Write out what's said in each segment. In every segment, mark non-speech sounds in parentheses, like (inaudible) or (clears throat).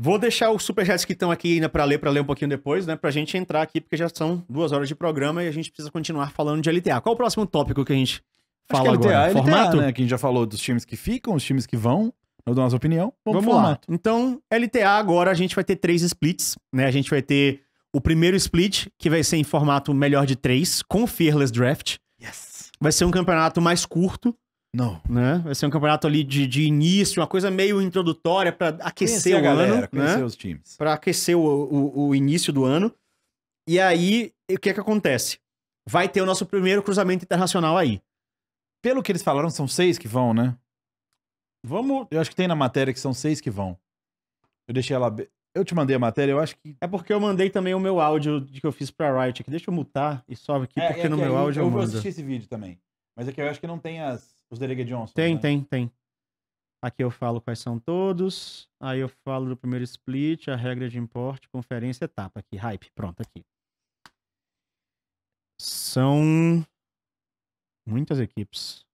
Vou deixar os superchats que estão aqui ainda para ler, para ler um pouquinho depois, né? a gente entrar aqui, porque já são duas horas de programa e a gente precisa continuar falando de LTA. Qual o próximo tópico que a gente fala Acho que é LTA, agora? LTA, formato? Né? Que a gente já falou dos times que ficam, os times que vão eu dou nossa opinião. Vamos, Vamos lá. Então, LTA agora a gente vai ter três splits, né? A gente vai ter o primeiro split, que vai ser em formato melhor de três, com Fearless Draft. Yes. Vai ser um campeonato mais curto, não. Né? Vai ser um campeonato ali de, de início, uma coisa meio introdutória para aquecer conhecer o galera, ano. Né? Conhecer né? os times. Para aquecer o, o, o, início do ano. E aí, o que é que acontece? Vai ter o nosso primeiro cruzamento internacional aí. Pelo que eles falaram, são seis que vão, né? Vamos. Eu acho que tem na matéria que são seis que vão. Eu deixei ela. Eu te mandei a matéria, eu acho que. É porque eu mandei também o meu áudio que eu fiz pra Riot aqui. Deixa eu mutar e sobe aqui, é, porque é no meu aí, áudio eu, eu Eu vou assistir esse vídeo também. Mas é que eu acho que não tem as os de Johnson. Tem, né? tem, tem. Aqui eu falo quais são todos. Aí eu falo do primeiro split, a regra de importe, conferência, etapa. Aqui, hype. Pronto, aqui. São muitas equipes.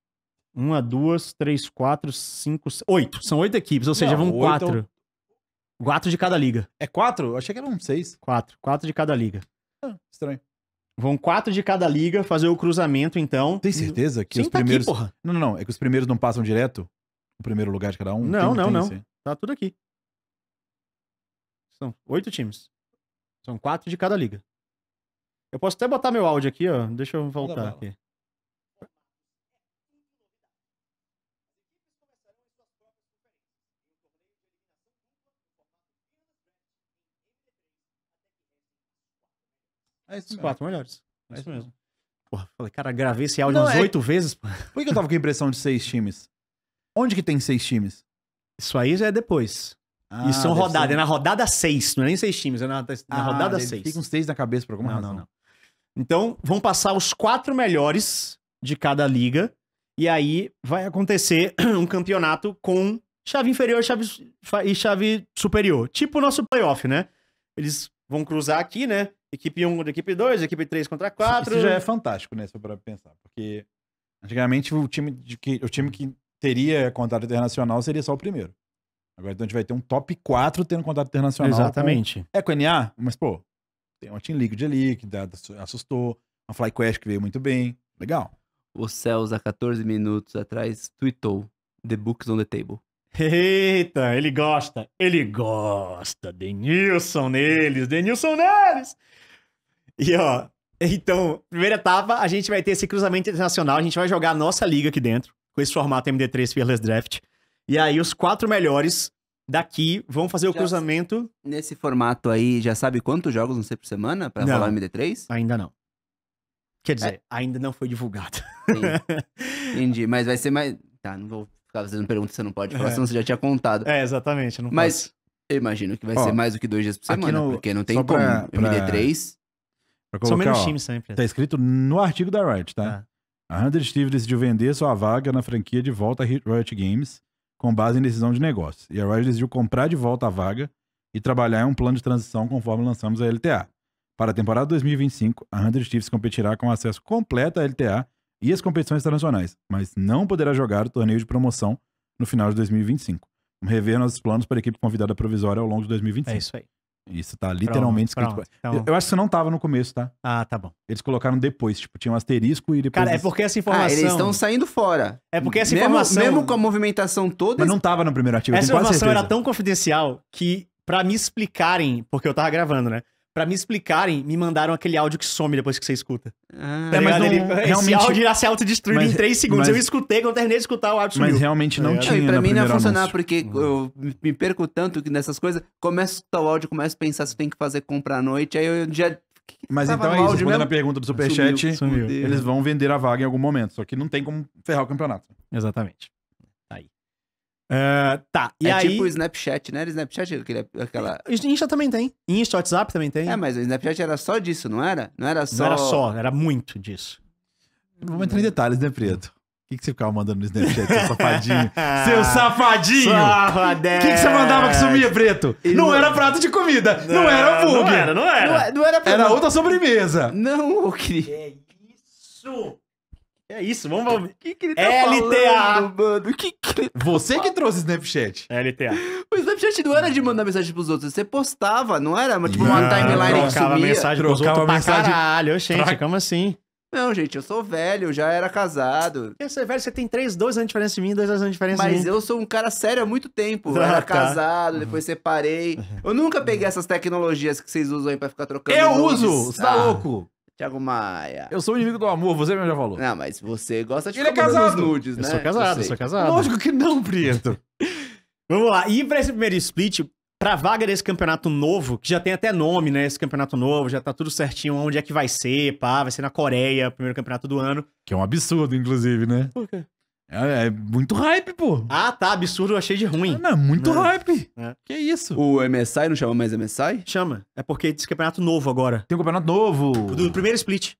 Uma, duas, três, quatro, cinco, seis, oito. São oito equipes, ou seja, Não, vão oito... quatro. É quatro de cada liga. É quatro? Eu achei que eram seis. Quatro. Quatro de cada liga. Ah, estranho. Vão quatro de cada liga fazer o cruzamento, então. Tem certeza que Sim, os tá primeiros. Aqui, não, não, não. É que os primeiros não passam direto? O primeiro lugar de cada um? Não, tem, não, tem não. Esse? Tá tudo aqui. São oito times. São quatro de cada liga. Eu posso até botar meu áudio aqui, ó. Deixa eu voltar aqui. É isso Os mesmo. quatro melhores. É, é isso mesmo. Pô, falei, cara, gravei esse áudio Não, umas é- oito vezes. pô. Por que eu tava com a impressão de seis times? Onde que tem seis times? Isso aí já é depois. Ah, Isso são rodadas. É na rodada seis. Não é nem seis times, é na, é na Ah, rodada seis. Fica uns seis na cabeça por alguma Não, razão. não, não. Então, vão passar os quatro melhores de cada liga. E aí vai acontecer (clears throat) um campeonato com chave inferior chave e chave superior. Tipo o nosso playoff, né? Eles vão cruzar aqui, né? equipe 1 contra equipe 2, equipe 3 contra 4. Isso já é fantástico, né? Só para pensar. Porque antigamente o time, de que, o time que teria contrato internacional seria só o primeiro. Agora então a gente vai ter um top 4 tendo contrato internacional. Exatamente. Com... É com NA, mas pô, tem uma Team Liquid ali que dá, assustou, uma FlyQuest que veio muito bem. Legal. O Celso, há 14 minutos atrás, tweetou The Books on the Table. Eita, ele gosta, ele gosta. Denilson neles, Denilson neles! E ó, então, primeira etapa, a gente vai ter esse cruzamento internacional, a gente vai jogar a nossa liga aqui dentro, com esse formato MD3 Fearless Draft. E aí os quatro melhores daqui vão fazer o já cruzamento. Nesse formato aí, já sabe quantos jogos vão ser por semana para rolar MD3? Ainda não. Quer dizer, é. ainda não foi divulgado. Entendi. Entendi, mas vai ser mais. Tá, não vou ficar fazendo pergunta você não pode falar, é. senão você já tinha contado. É, exatamente. mas posso. eu imagino que vai Ó, ser mais do que dois dias por semana, no... porque não tem como. pra... MD3 Colocar, São menos times sempre. Né? Tá escrito no artigo da Riot, tá? Ah. A 100 Steve decidiu vender sua vaga na franquia de volta à Riot Games com base em decisão de negócio. E a Riot decidiu comprar de volta a vaga e trabalhar em um plano de transição conforme lançamos a LTA. Para a temporada 2025, a 100 Chiefs competirá com acesso completo à LTA e às competições internacionais, mas não poderá jogar o torneio de promoção no final de 2025. Vamos rever nossos planos para a equipe convidada provisória ao longo de 2025. É isso aí. Isso tá literalmente pronto, escrito. Pronto, então... Eu acho que você não tava no começo, tá? Ah, tá bom. Eles colocaram depois, tipo, tinha um asterisco e depois. Cara, é eles... é porque essa informação. Ah, eles estão saindo fora. É porque essa mesmo, informação. Mesmo com a movimentação toda. Mas não tava no primeiro artigo. Essa informação era tão confidencial que, para me explicarem, porque eu tava gravando, né? Pra me explicarem, me mandaram aquele áudio que some depois que você escuta. Ah, tá é, mas não, ele, realmente... Esse áudio irá se autodestruir em três segundos. Mas, eu escutei, quando eu terminei de escutar, o áudio sumiu. Mas realmente não é, tinha. E pra mim não ia funcionar, anúncio. porque eu me perco tanto que nessas coisas. Começo a escutar o áudio, começo a pensar se tem que fazer compra à noite. Aí eu já mas então é isso, respondendo a pergunta do Superchat, eles vão vender a vaga em algum momento, só que não tem como ferrar o campeonato. Exatamente. É, tá, e é aí... tipo o Snapchat, né? Era Snapchat aquele, aquela... Insta também tem. Insta, WhatsApp também tem. É, mas o Snapchat era só disso, não era? Não era só... Não era só, era muito disso. Vamos entrar em detalhes, né, Preto? O que, que você ficava mandando no Snapchat, seu safadinho? (laughs) seu safadinho! O que, que você mandava que sumia, Preto? não, era prato de comida, não, não era hambúrguer. Não era, não era. Não, é, não era, era outra sobremesa. Não, o que... É isso! É isso, vamos ver. O que, que ele tá é LTA. falando, mano? Que que... Tá você que trouxe o Snapchat. É LTA. O Snapchat não era de mandar mensagem pros outros, você postava, não era? Tipo, uma timeline que trocava sumia. mensagem pros outros mensagem... caralho. Gente, Troca. como assim? Não, gente, eu sou velho, já era casado. Você é velho, você tem 3, 2 anos de diferença de mim, 2 anos de diferença Mas de mim. Mas eu sou um cara sério há muito tempo. Eu era ah, tá. casado, depois uhum. separei. Eu nunca peguei uhum. essas tecnologias que vocês usam aí pra ficar trocando. Eu nomes. uso! Você tá ah. louco? Tiago Maia. Eu sou o inimigo do amor, você mesmo já falou. Não, mas você gosta de Ele é casado. nudes, né? Eu sou casado, Você eu sou casado. Lógico que não, Prieto. (laughs) Vamos lá. E pra esse primeiro split, pra vaga desse campeonato novo, que já tem até nome, né? Esse campeonato novo, já tá tudo certinho onde é que vai ser, pá. Vai ser na Coreia, primeiro campeonato do ano. Que é um absurdo, inclusive, né? Por quê? É, é muito hype, pô. Ah, tá. Absurdo, eu achei de ruim. Não, é muito Não. hype. É. Que isso? O MSI não chama mais MSI? Chama. É porque tem esse é campeonato novo agora. Tem um campeonato novo. Do primeiro split.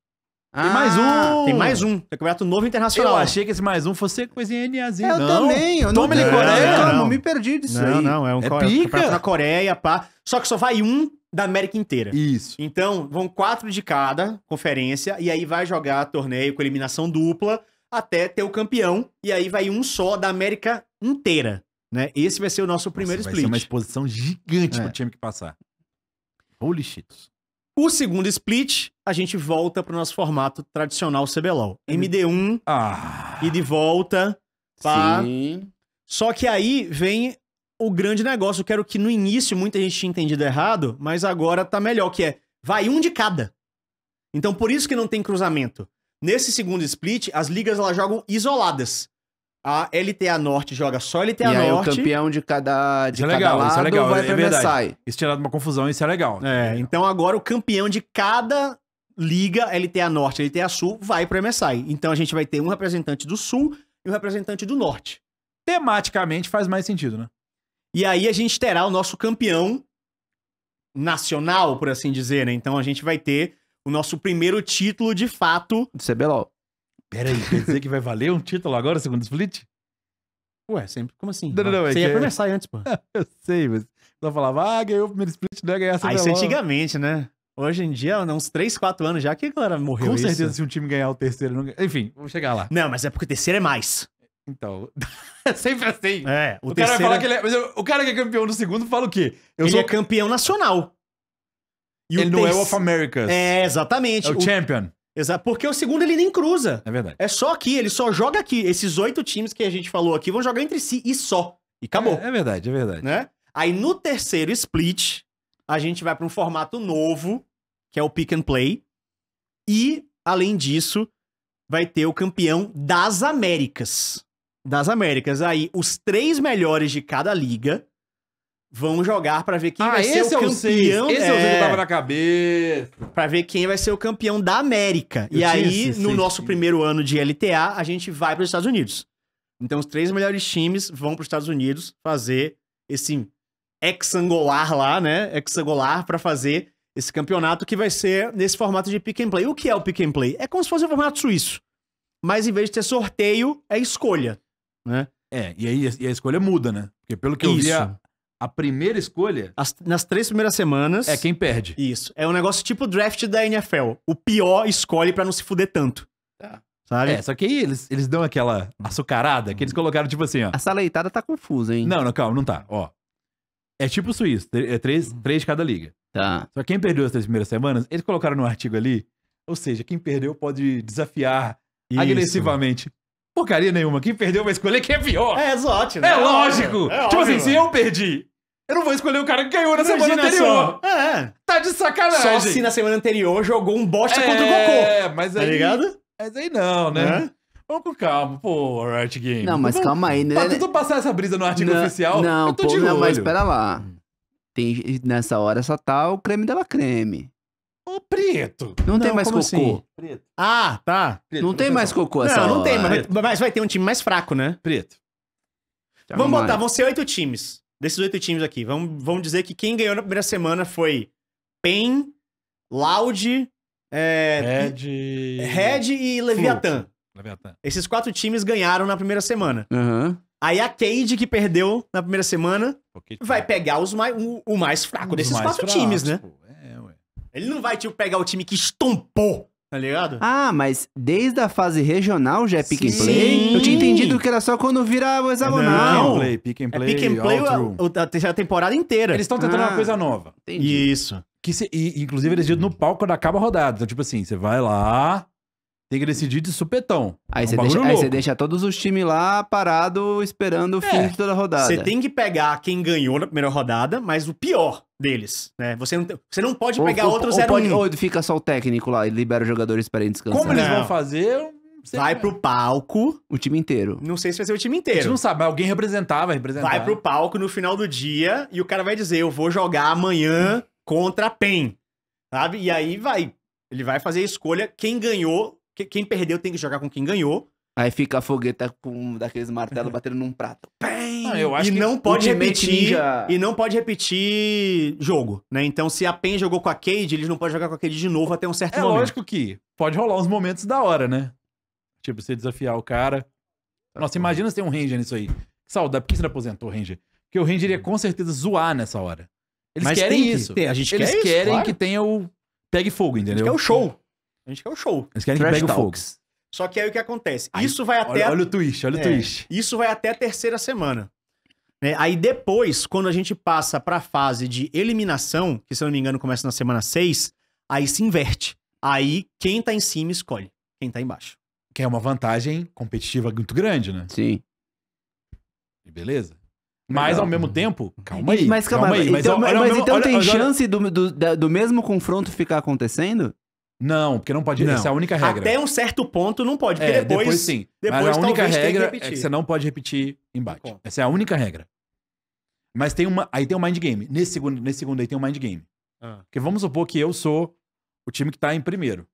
Tem mais um! Ah, tem mais um. É campeonato novo internacional. Eu achei que esse mais um fosse coisinha NAzinha. Eu não. também. Eu Toma não, Coreia, não, não. me perdi disso não, aí. Não, não, é um é core, é pica. na Coreia, pá. Só que só vai um da América inteira. Isso. Então, vão quatro de cada conferência e aí vai jogar torneio com eliminação dupla até ter o campeão. E aí vai um só da América inteira. Né? Esse vai ser o nosso primeiro Nossa, split. Vai ser uma exposição gigante é. pro time que passar. Holy shit. O segundo split, a gente volta pro nosso formato tradicional CBLOL. MD1 ah. e de volta. Pá. Sim. Só que aí vem o grande negócio. Eu quero que no início muita gente tinha entendido errado, mas agora tá melhor, que é vai um de cada. Então por isso que não tem cruzamento. Nesse segundo split, as ligas elas jogam isoladas. A LTA Norte joga só a LTA e aí Norte. o campeão de cada, de isso é cada legal, lado isso é legal, vai é pra verdade. MSI. Isso tinha dado uma confusão, isso é legal. É, então agora o campeão de cada liga, LTA Norte e LTA Sul, vai pro MSI. Então a gente vai ter um representante do Sul e um representante do Norte. Tematicamente faz mais sentido, né? E aí a gente terá o nosso campeão nacional, por assim dizer, né? Então a gente vai ter o nosso primeiro título de fato. De CBLOL. Peraí, quer dizer que vai valer um título agora, segundo split? Ué, sempre. Como assim? Não, não, não, você é ia que... começar é- antes, pô. (laughs) eu sei, mas. Só falava, ah, ganhou o primeiro split, não né, ia ganhar essa Ah, isso é antigamente, né? Hoje em dia, uns 3, 4 anos já que galera morreu. Com é isso. certeza, se um time ganhar o terceiro. Não... Enfim, vamos chegar lá. Não, mas é porque o terceiro é mais. Então, (laughs) sempre assim. É, o, o terceiro... cara vai falar que ele é. Mas o cara que é campeão do segundo fala o quê? Eu ele sou... é campeão nacional. E ele o não é o Of Americas. É, exatamente. É o, o... Champion. Exato, porque o segundo ele nem cruza. É verdade. É só aqui, ele só joga aqui. Esses oito times que a gente falou aqui vão jogar entre si e só. E acabou. É, é verdade, é verdade. Né? Aí no terceiro split, a gente vai para um formato novo, que é o pick and play. E, além disso, vai ter o campeão das Américas. Das Américas. Aí os três melhores de cada liga vão jogar para ver quem ah, vai ser o campeão. É o seis. esse é, o que é. tava na cabeça. Para ver quem vai ser o campeão da América. Eu e aí, no nosso primeiro ano de LTA, a gente vai para os Estados Unidos. Então, os três melhores times vão para os Estados Unidos fazer esse hexangular lá, né? Hexangular para fazer esse campeonato que vai ser nesse formato de pick and play. O que é o pick and play? É como se fosse o um formato suíço. Mas em vez de ter sorteio, é escolha, né? É, e aí e a escolha muda, né? Porque pelo que Isso. eu vi, a primeira escolha. As, nas três primeiras semanas. É quem perde. Isso. É um negócio tipo draft da NFL. O pior escolhe para não se fuder tanto. Tá. Sabe? É, só que aí eles, eles dão aquela açucarada que eles colocaram tipo assim, ó. Essa leitada tá confusa, hein? Não, não, calma, não tá. Ó. É tipo o suíço, é três, hum. três de cada liga. Tá. Só que quem perdeu as três primeiras semanas, eles colocaram no artigo ali, ou seja, quem perdeu pode desafiar Isso. agressivamente porcaria nenhuma. Quem perdeu vai escolher quem é pior. É exótico, né? É lógico. É tipo assim, se eu perdi, eu não vou escolher o cara que ganhou na Imagina semana anterior. Só. É. Tá de sacanagem. Só se na semana anterior jogou um bosta é, contra o Goku. É, mas tá aí... Tá ligado? Mas aí não, né? É. Vamos com calma, pô, Art Games. Não, mas calma aí, né? Pra tá passar essa brisa no artigo não, oficial, não, eu tô pô, de olho. Não, mas pera lá. Tem, nessa hora só tá o creme dela creme. Ô, preto. Não, tem mais cocô. Assim? Preto. Ah, tá. Preto, Não tem mais cocô essa Não, não tem, mas, mas vai ter um time mais fraco, né? Preto. Vamos botar, vão ser oito times. Desses oito times aqui. Vamos, vamos dizer que quem ganhou na primeira semana foi PEN, Loud, é, Red. Red e Leviathan. Leviatã. Esses quatro times ganharam na primeira semana. Uhum. Aí a Cade, que perdeu na primeira semana, vai pegar os mais, o, o mais fraco desses quatro times, né? Ele não vai, tipo, pegar o time que estompou, tá ligado? Ah, mas desde a fase regional já é pick and play? Sim. Eu tinha entendido que era só quando vira o hexagonal. Pick and é play, pick and play. É pick and play a, a temporada inteira. Eles estão tentando Ah, uma coisa nova. Entendi. Isso. Que e, inclusive, eles dizem no palco quando acaba a rodada. Então, tipo assim, você vai lá, tem que decidir de supetão. Aí, você, é um deixa, deixa todos os times lá parado esperando o é, fim de toda a rodada. Você tem que pegar quem ganhou na primeira rodada, mas o pior deles, né? Você não, você não pode ou, pegar ou, outro 0 ou, ou fica só o técnico lá e libera os jogadores para ir descansar. Como eles não. vão fazer? Vai pro palco. O time inteiro. Não sei se vai ser o time inteiro. A gente não sabe, mas alguém representava, representar. Vai pro palco no final do dia e o cara vai dizer: Eu vou jogar amanhã contra a PEN. Sabe? E aí vai. Ele vai fazer a escolha. Quem ganhou que, quem perdeu tem que jogar com quem ganhou. Aí fica a fogueta com um daqueles martelos (laughs) batendo num prato. Bem, ah, não, e não pode repetir Ninja... e não pode repetir jogo, né? Então se a Pen jogou com a Cade, eles não podem jogar com a Cade de novo até um certo é momento. É lógico que pode rolar uns momentos da hora, né? Tipo, você desafiar o cara. Tá Nossa, imagina se tem um Ranger nisso aí. Que Saudade, por que você não aposentou o Ranger? Porque o Ranger ia com certeza zoar nessa hora. Eles Mas querem isso. Que a gente Eles quer isso, querem claro. que tenha o pegue fogo, entendeu? A é o show. A gente quer o show. Eles querem Trash que pegue o fogo. Só que aí o que acontece? Aí, isso vai até. Olha, olha o twist, olha é, o twist. Isso vai até a terceira semana. Né? Aí depois, quando a gente passa pra fase de eliminação, que se eu não me engano começa na semana 6, aí se inverte. Aí quem tá em cima escolhe quem tá embaixo. Que é uma vantagem competitiva muito grande, né? Sim. Beleza? Mas ao mesmo tempo, calma aí. Mas calma, calma aí. Então, mas, mas, então, então olha, tem olha, chance olha, do, do, do mesmo confronto ficar acontecendo? Não, porque não pode. Não. Essa é a única regra. Até um certo ponto não pode, porque é, depois, depois sim. Depois, Mas a única regra é que você não pode repetir embate. Essa é a única regra. Mas tem uma, aí tem um mind game. Nesse segundo, nesse segundo aí tem um mind game. Ah. Porque vamos supor que eu sou o time que tá em primeiro.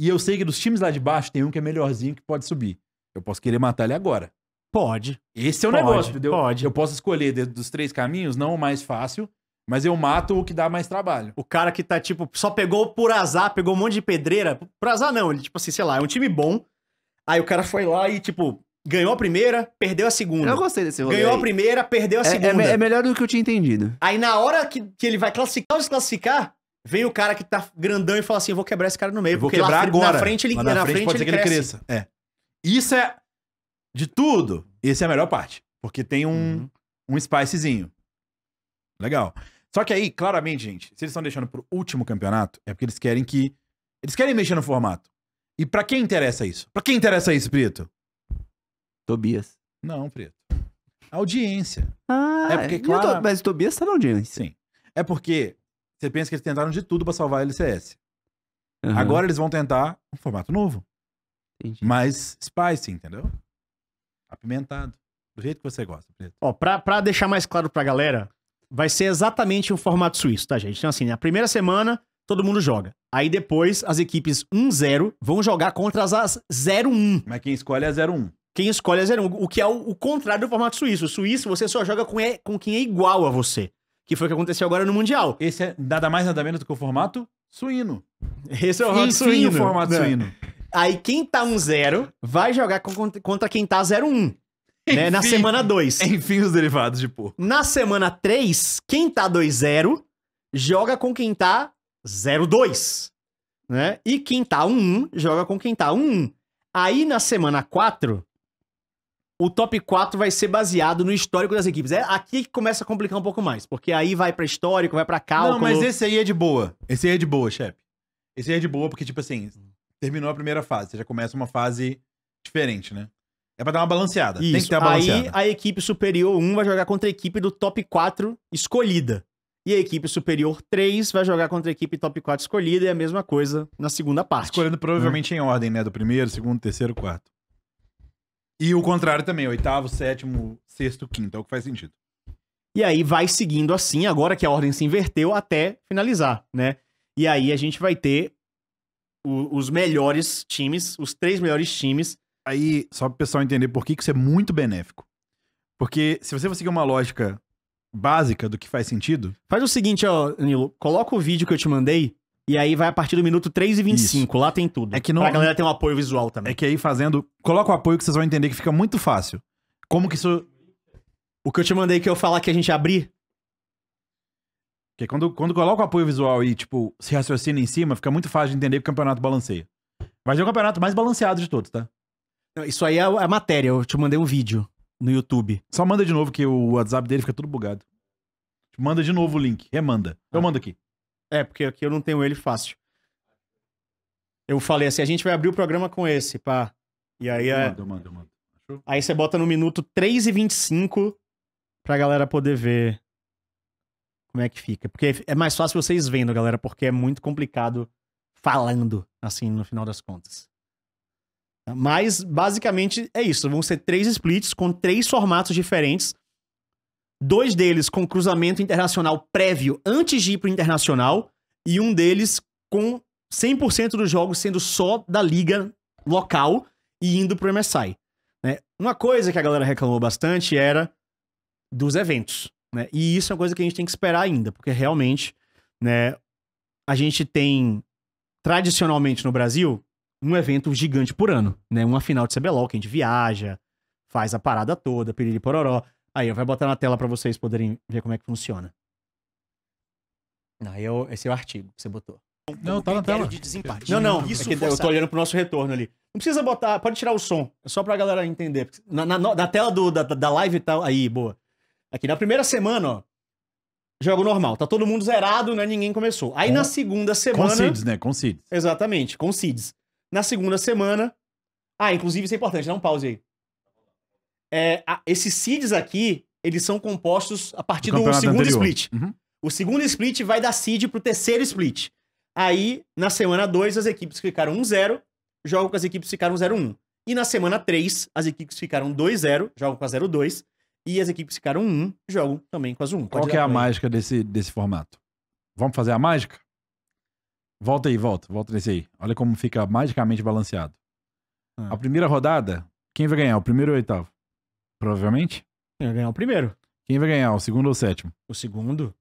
E eu sei que dos times lá de baixo tem um que é melhorzinho que pode subir. Eu posso querer matar ele agora. Pode. Esse é o pode, negócio, entendeu? Pode. Eu posso escolher dos três caminhos, não o mais fácil, mas eu mato o que dá mais trabalho. O cara que tá, tipo, só pegou por azar, pegou um monte de pedreira. Por azar, não. Ele, tipo assim, sei lá, é um time bom. Aí o cara foi lá e, tipo, ganhou a primeira, perdeu a segunda. Eu gostei desse rolê. Ganhou aí. a primeira, perdeu a é, é segunda. É, é, melhor do que eu tinha entendido. Aí na hora que, que ele vai classificar ou desclassificar, vem o cara que tá grandão e fala assim: vou quebrar esse cara no meio. vou quebrar lá, agora. Na frente ele, na, na, frente, frente pode ele ser que cresce. ele cresça. É. Isso é. De tudo, esse é a melhor parte. Porque tem um, uhum. um spicezinho. Legal. Só que aí, claramente, gente, se eles estão deixando pro último campeonato, é porque eles querem que. Eles querem mexer no formato. E para quem interessa isso? Para quem interessa isso, Preto? Tobias. Não, Preto. Audiência. Ah, é porque, claro... mas o Tobias tá na audiência. Sim. É porque você pensa que eles tentaram de tudo para salvar a LCS. Uhum. Agora eles vão tentar um formato novo. Entendi. Mais spicy, entendeu? Apimentado. Do jeito que você gosta, Preto. Ó, pra, pra deixar mais claro pra galera, vai ser exatamente o formato suíço, tá, gente? Então, assim, na primeira semana, todo mundo joga. Aí depois, as equipes 1-0 vão jogar contra as 0-1. Mas quem escolhe é 0-1. Quem escolhe é 0-1, o que é o, o, contrário do formato suíço. O suíço, você só joga com, é, com quem é igual a você. Que foi o que aconteceu agora no Mundial. Esse é nada mais nada menos do que o formato suíno. Esse é o formato suíno. o formato é. suíno. Aí quem tá 1-0 vai jogar contra quem tá 0-1. (laughs) Né? Na semana 2. Enfim, os derivados de porco. Na semana 3, quem tá 2-0 joga com quem tá 0-2. Né? E quem tá 1-1 um, joga com quem tá 1-1. Um. Aí na semana 4, o top 4 vai ser baseado no histórico das equipes. É aqui que começa a complicar um pouco mais, porque aí vai pra histórico, vai pra cálculo. Não, mas esse aí é de boa. Esse aí é de boa, chefe. Esse aí é de boa, porque, tipo assim, terminou a primeira fase. Você já começa uma fase diferente, né? É pra dar uma balanceada. Isso. Tem que ter uma balanceada. Aí a equipe superior 1 vai jogar contra a equipe do top 4 escolhida. E a equipe superior 3 vai jogar contra a equipe top 4 escolhida e é a mesma coisa na segunda parte. Escolhendo provavelmente hum. em ordem, né? Do primeiro, segundo, terceiro, quarto. E o contrário também, oitavo, sétimo, sexto, quinto, é o que faz sentido. E aí vai seguindo assim, agora que a ordem se inverteu, até finalizar, né? E aí a gente vai ter o, os melhores times, os três melhores times Aí, só para o pessoal entender por que, que isso é muito benéfico. Porque se você for seguir uma lógica básica do que faz sentido. Faz o seguinte, ó, Nilo, coloca o vídeo que eu te mandei e aí vai a partir do minuto 3 e 25. Isso. Lá tem tudo. É que não. Pra galera ter um apoio visual também. É que aí fazendo. Coloca o apoio que vocês vão entender que fica muito fácil. Como que isso. O que eu te mandei que eu falar que a gente abrir. Porque é quando, quando coloca o apoio visual e, tipo, se raciocina em cima, fica muito fácil de entender que o campeonato balanceia. Mas é o campeonato mais balanceado de todos, tá? Isso aí é a matéria, eu te mandei um vídeo no YouTube. Só manda de novo que o WhatsApp dele fica tudo bugado. Manda de novo o link, remanda. Eu então ah. Tá. mando aqui. É, porque aqui eu não tenho ele fácil. Eu falei assim, a gente vai abrir o programa com esse, pá. E aí é... Manda, manda, manda. Aí você bota no minuto 3 e 25 pra galera poder ver como é que fica. Porque é mais fácil vocês vendo, galera, porque é muito complicado falando, assim, no final das contas. Mas, basicamente, é isso. Vão ser três splits com três formatos diferentes. Dois deles com cruzamento internacional prévio antes de ir pro internacional. E um deles com 100% dos jogos sendo só da liga local e indo pro MSI. Né? Uma coisa que a galera reclamou bastante era dos eventos. Né? E isso é uma coisa que a gente tem que esperar ainda, porque realmente né, a gente tem, tradicionalmente no Brasil, um evento gigante por ano, né? Uma final de CBLOL, que a gente viaja, faz a parada toda, piriri pororó. Aí, eu vou botar na tela para vocês poderem ver como é que funciona. Aí eu, esse é o artigo que você botou. Não, tá na tela. De desempate. Não, não, isso é eu tô olhando pro nosso retorno ali. Não precisa botar, pode tirar o som, é só pra galera entender. Na, na, na tela do, da, da live e tá, tal, aí, boa. Aqui, na primeira semana, ó, jogo normal. Tá todo mundo zerado, né? Ninguém começou. Aí com, na segunda semana. Com cids, né? Com cids. Exatamente, com cids. Na segunda semana. Ah, inclusive isso é importante, dá um pause aí. É, a, esses seeds aqui, eles são compostos a partir do, do segundo anterior. split. Uhum. O segundo split vai dar seed pro terceiro split. Aí, na semana 2, as equipes ficaram 1-0, jogam com as equipes que ficaram 0-1. E na semana 3, as equipes ficaram 2-0, jogam com a 0-2. E as equipes ficaram 1, jogam também com as 1. Pode Qual que é a mágica desse, desse formato? Vamos fazer a mágica? Volta aí, volta, volta nesse aí. Olha como fica magicamente balanceado. Ah. A primeira rodada, quem vai ganhar? O primeiro ou o oitavo? Provavelmente? Quem vai ganhar o primeiro? Quem vai ganhar? O segundo ou o sétimo? O segundo?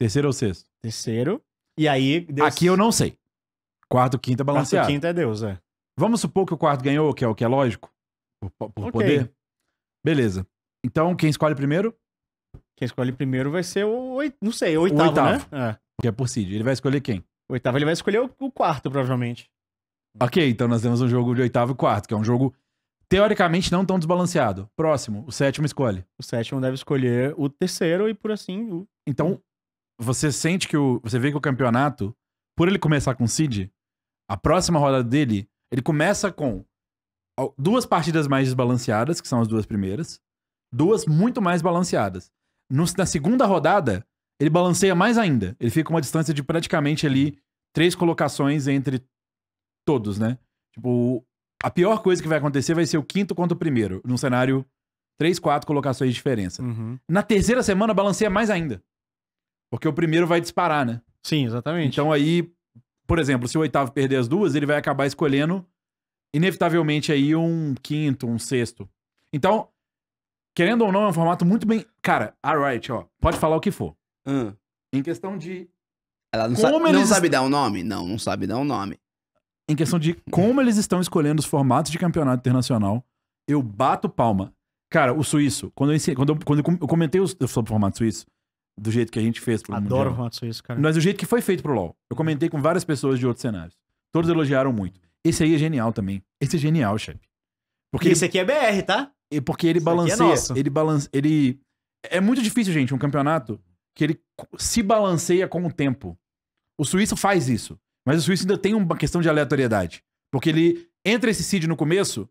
Terceiro ou sexto? Terceiro. E aí. Aqui eu não sei. Quarto, quinto é balanceado. Quarto, quinto é Deus, é. Vamos supor que o quarto ganhou, que é o que é lógico? Por, por okay. poder? Beleza. Então, quem escolhe primeiro? Quem escolhe primeiro vai ser o. Não sei, o oitavo. O oitavo. Né? É. Porque é por Cid. Ele vai escolher quem? Oitavo, ele vai escolher o, quarto, provavelmente. Ok, então nós temos um jogo de oitavo e quarto, que é um jogo teoricamente não tão desbalanceado. Próximo, o sétimo escolhe. O sétimo deve escolher o terceiro e por assim. O... Então, você sente que o. Você vê que o campeonato, por ele começar com o Cid, a próxima rodada dele, ele começa com duas partidas mais desbalanceadas, que são as duas primeiras, duas muito mais balanceadas. No, na segunda rodada, ele balanceia mais ainda. Ele fica com uma distância de praticamente ali três colocações entre todos, né? Tipo, a pior coisa que vai acontecer vai ser o quinto contra o primeiro, num cenário três, quatro colocações de diferença. Uhum. Na terceira semana, balanceia mais ainda. Porque o primeiro vai disparar, né? Sim, exatamente. Então aí, por exemplo, se o oitavo perder as duas, ele vai acabar escolhendo, inevitavelmente, aí um quinto, um sexto. Então, querendo ou não, é um formato muito bem. Cara, a Riot, ó, pode falar o que for. Hum. Em questão de. Ela não, como sabe, não eles... sabe dar o um nome? Não, não sabe dar o um nome. Em questão de como eles estão escolhendo os formatos de campeonato internacional, eu bato palma. Cara, o suíço, quando eu, quando eu, quando eu comentei sobre o formato suíço, do jeito que a gente fez pro Adoro mundial, o formato suíço, cara. Mas do jeito que foi feito pro LoL. Eu comentei com várias pessoas de outros cenários. Todos elogiaram muito. Esse aí é genial também. Esse é genial, chefe. Porque e esse aqui é BR, tá? Porque ele é balanceia, é ele balanceia, ele é muito difícil, gente, um campeonato que ele se balanceia com o tempo. O suíço faz isso, mas o suíço ainda tem uma questão de aleatoriedade. Porque ele entra esse seed no começo,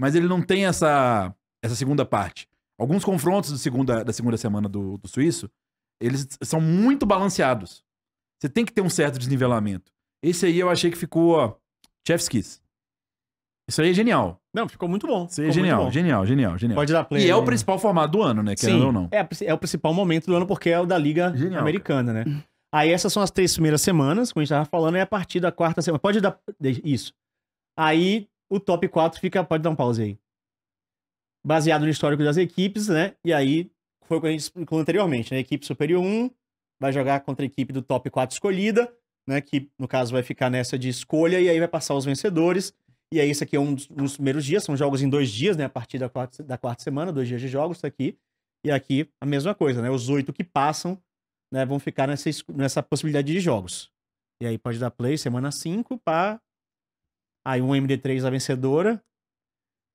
mas ele não tem essa, essa segunda parte. Alguns confrontos segunda, da segunda semana do, do suíço, eles são muito balanceados. Você tem que ter um certo desnivelamento. Esse aí eu achei que ficou, ó, chef's kiss. Isso aí é genial. Não, ficou muito bom. Ficou genial, muito bom. genial, genial, genial. Pode dar play. E é o principal formato do ano, né? Querendo Sim, ou não. É, é o principal momento do ano porque é o da Liga genial, Americana, cara. né? Aí essas são as três primeiras semanas, como a gente estava falando, e é a partir da quarta semana. Pode dar. Isso. Aí o top 4 fica. Pode dar um pause aí. Baseado no histórico das equipes, né? E aí foi o que a gente explicou anteriormente, né? A equipe superior 1 vai jogar contra a equipe do top 4 escolhida, né? Que no caso vai ficar nessa de escolha, e aí vai passar os vencedores. E aí, isso aqui é um dos, um dos, primeiros dias, são jogos em dois dias, né? A partir da quarta, da quarta semana, dois dias de jogos, isso tá aqui. E aqui, a mesma coisa, né? Os oito que passam né, vão ficar nessa, nessa possibilidade de jogos. E aí pode dar play, semana 5, para Aí um MD3 a vencedora.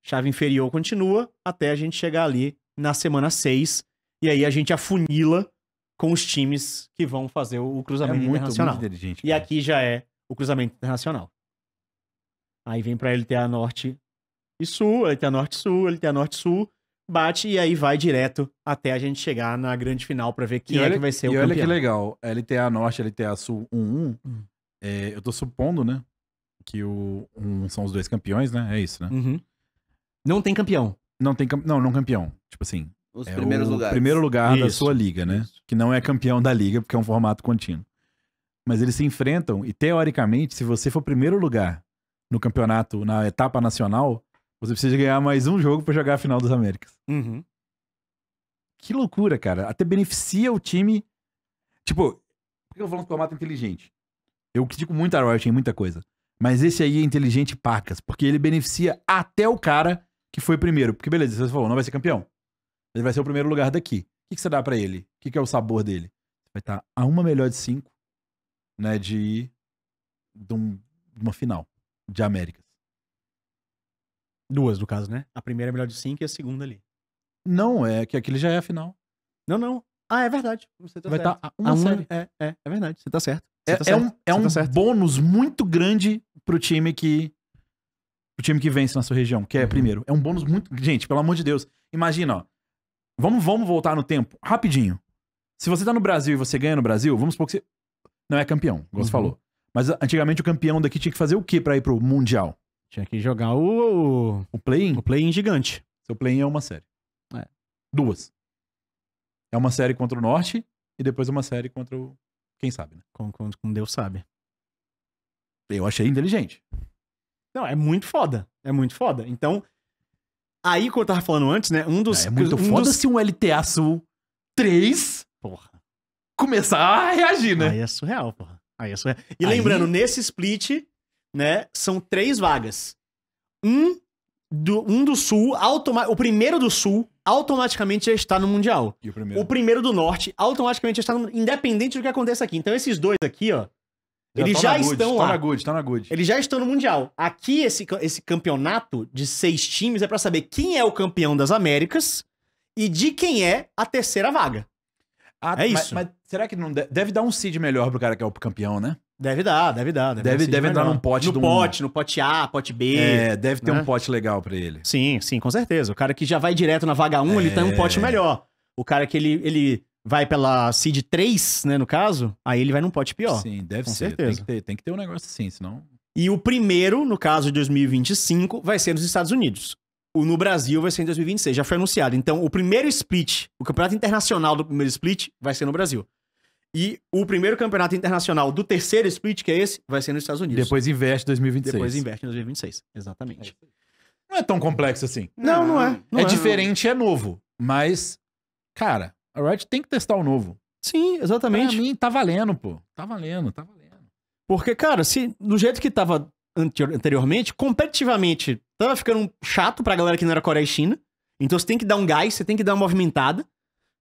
Chave inferior continua até a gente chegar ali na semana 6. E aí a gente afunila com os times que vão fazer o cruzamento é muito, internacional. Muito e aqui já é o cruzamento internacional. Aí vem pra LTA Norte e Sul, LTA Norte Sul, LTA Norte Sul, bate e aí vai direto até a gente chegar na grande final pra ver quem é olha, é que vai ser o campeão. E olha que legal, LTA Norte, LTA Sul 1-1, hum. é, eu tô supondo, né, que o 1 um são os dois campeões, né, é isso, né? Uhum. Não tem campeão. Não tem não, não campeão. Tipo assim, os é primeiros o lugares. primeiro lugar isso, da sua liga, né? Que não é campeão da liga, porque é um formato contínuo. Mas eles se enfrentam e, teoricamente, se você for primeiro lugar no campeonato, na etapa nacional, você precisa ganhar mais um jogo para jogar a final das Américas. Uhum. Que loucura, cara. Até beneficia o time. Tipo, por que eu falo que o formato é inteligente? Eu critico muito a Riot em muita coisa. Mas esse aí é inteligente pacas, porque ele beneficia até o cara que foi primeiro. Porque beleza, você falou, não vai ser campeão. Ele vai ser o primeiro lugar daqui. O que, você dá para ele? O que, que é o sabor dele? Vai estar a uma melhor de cinco, né, de, de, um, de uma final de Américas. Duas, no caso, né? A primeira é melhor de cinco e a segunda ali. Não, é que aquele já é a final. Não, não. Ah, é verdade. Você tá Vai estar Tá uma, série. É, é, é verdade. Você tá certo. Você é, tá é certo. um, é tá um tá certo. bônus muito grande pro time que. Pro time que vence na sua região, que é uhum. primeiro. É um bônus muito. Gente, pelo amor de Deus. Imagina, ó. Vamos, vamos voltar no tempo, rapidinho. Se você tá no Brasil e você ganha no Brasil, vamos supor que você. Não é campeão, como uhum. você falou. Mas antigamente o campeão daqui tinha que fazer o que para ir pro Mundial? Tinha que jogar o. O play-in? O play-in gigante. Seu play-in é uma série. É. Duas. É uma série contra o Norte e depois uma série contra o. Quem sabe, né? Com, com, Deus sabe. Eu achei inteligente. Não, é muito foda. É muito foda. Então, aí, como eu tava falando antes, né? Um dos. É, é muito um foda dos... se um LTA Sul 3. Porra. Começar a reagir, né? Aí é surreal, porra. Aí é E lembrando, nesse split, né, são três vagas. Um do, um do Sul, automa... o primeiro do Sul automaticamente já está no Mundial. O primeiro? o primeiro? do Norte automaticamente já está no... independente do que aconteça aqui. Então esses dois aqui, ó, já eles tá já good, estão tá lá. Tá good, eles já estão no Mundial. Aqui, esse, esse campeonato de seis times é para saber quem é o campeão das Américas e de quem é a terceira vaga. Ah, é isso. Mas, mas, será que não deve, deve dar um seed melhor pro cara que é o campeão, né? Deve dar, deve dar. Deve, deve, um deve entrar num pote. No pote, no pote A, pote B. É, deve ter né? um pote legal para ele. Sim, sim, com certeza. O cara que já vai direto na vaga 1, é... ele tem tá um pote é. melhor. O cara que ele, ele vai pela seed 3, né, no caso, aí ele vai num pote pior. Sim, deve com ser. Certeza. Tem, que ter, tem que ter um negócio assim, senão... E o primeiro, no caso de 2025, vai ser nos Estados Unidos o no Brasil vai ser em 2026, já foi anunciado. Então, o primeiro split, o campeonato internacional do primeiro split, vai ser no Brasil. E o primeiro campeonato internacional do terceiro split, que é esse, vai ser nos Estados Unidos. Depois investe em 2026. Depois investe em 2026, exatamente. Não é tão complexo assim. Não, não é. Não é, é diferente, é novo. Mas, cara, a Riot tem que testar o novo. Sim, exatamente. Pra mim, tá valendo, pô. Tá valendo, tá valendo. Porque, cara, se do jeito que tava anteriormente, competitivamente Tava ficando chato pra galera que não era Coreia e China. Então você tem que dar um gás, você tem que dar uma movimentada,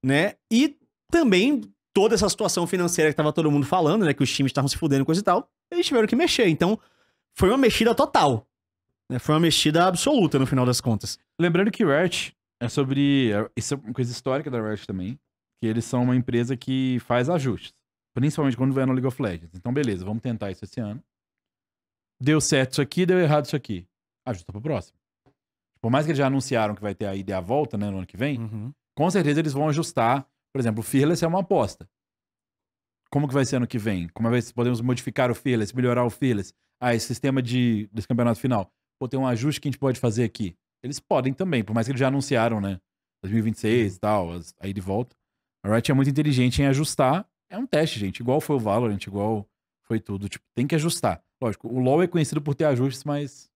né? E também toda essa situação financeira que tava todo mundo falando, né? Que os times estavam se fudendo, coisa e tal. Eles tiveram que mexer. Então foi uma mexida total. Né? Foi uma mexida absoluta no final das contas. Lembrando que Riot é sobre. É, isso é uma coisa histórica da Riot também. Que eles são uma empresa que faz ajustes. Principalmente quando vai no League of Legends. Então, beleza, vamos tentar isso esse ano. Deu certo isso aqui, deu errado isso aqui ajusta pro próximo. Por mais que eles já anunciaram que vai ter a ideia e volta, né, no ano que vem, uhum. com certeza eles vão ajustar. Por exemplo, o Fearless é uma aposta. Como que vai ser ano que vem? Como é que podemos modificar o Fearless, melhorar o Fearless? Ah, esse sistema de, desse campeonato final. Pô, tem um ajuste que a gente pode fazer aqui. Eles podem também, por mais que eles já anunciaram, né? 2026 e uhum. tal, aí de volta. A Riot é muito inteligente em ajustar. É um teste, gente. Igual foi o Valorant, igual foi tudo. Tipo, tem que ajustar. Lógico, o LoL é conhecido por ter ajustes, mas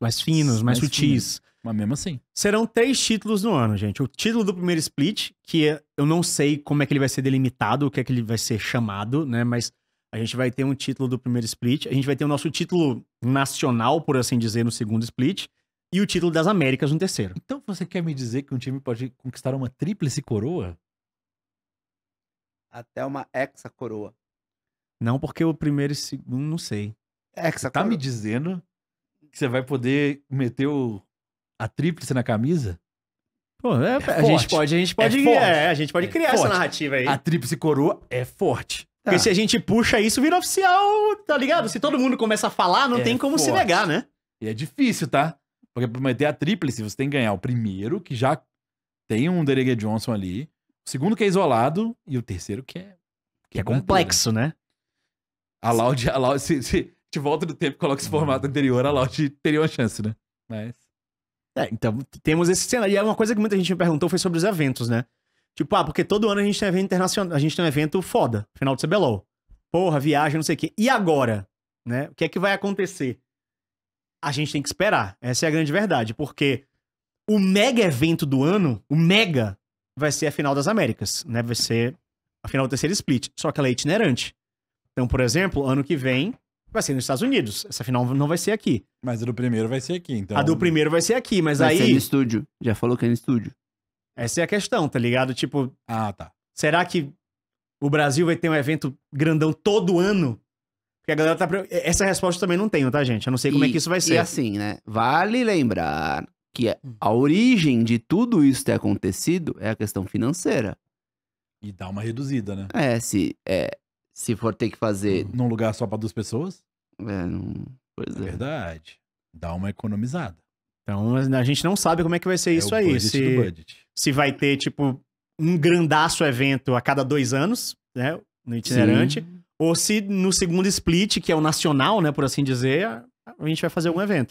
mais finos, mais, mais sutis. Mas mesmo assim. Serão três títulos no ano, gente. O título do primeiro split, que é, eu não sei como é que ele vai ser delimitado, o que é que ele vai ser chamado, né? Mas a gente vai ter um título do primeiro split, a gente vai ter o nosso título nacional, por assim dizer, no segundo split, e o título das Américas no terceiro. Então você quer me dizer que um time pode conquistar uma tríplice coroa? Até uma hexa coroa. Não, porque o primeiro e segundo, não sei. Hexa tá me dizendo que você vai poder meter o, a tríplice na camisa? Pô, é, é a, forte. gente é pode, é, a gente pode, é a gente pode criar essa narrativa aí. A tríplice coroa é forte. Porque tá. se a gente puxa isso, vira oficial, tá ligado? Se todo mundo começa a falar, não é tem como forte. se negar, né? E é difícil, tá? Porque pra meter a tríplice, você tem que ganhar o primeiro, que já tem um Derek Johnson ali, o segundo que é isolado, e o terceiro que é. Que, que é complexo, né? A Loud, a Loud (laughs) se, se, gente volta do tempo, coloca esse formato anterior, a lote teria uma chance, né? Mas. É, então temos esse cenário. E é uma coisa que muita gente me perguntou foi sobre os eventos, né? Tipo, ah, porque todo ano a gente tem um evento internacional, a gente tem um evento foda, final de CBLOL. Porra, viagem, não sei o quê. E agora? Né? O que é que vai acontecer? A gente tem que esperar. Essa é a grande verdade, porque o mega evento do ano, o mega, vai ser a final das Américas, né? Vai ser a final do terceiro split, só que ela é itinerante. Então, por exemplo, ano que vem vai ser nos Estados Unidos. Essa final não vai ser aqui. Mas a do primeiro vai ser aqui, então. A do primeiro vai ser aqui, mas vai aí. Vai ser no estúdio. Já falou que é no estúdio. Essa é a questão, tá ligado? Tipo. Ah, tá. Será que o Brasil vai ter um evento grandão todo ano? Porque a galera tá. Essa resposta eu também não tenho, tá, gente? Eu não sei como é e, é que isso vai ser. E assim, né? Vale lembrar que hum. a origem de tudo isso ter acontecido é a questão financeira. E dá uma reduzida, né? É, se. É, se for ter que fazer. Num lugar só para duas pessoas? É, não. Pois é, é. Verdade. Dá uma economizada. Então a gente não sabe como é que vai ser é isso aí. Se, se vai ter, tipo, um grandaço evento a cada dois anos, né? No itinerante. Sim. Ou se no segundo split, que é o nacional, né, por assim dizer, a gente vai fazer algum evento.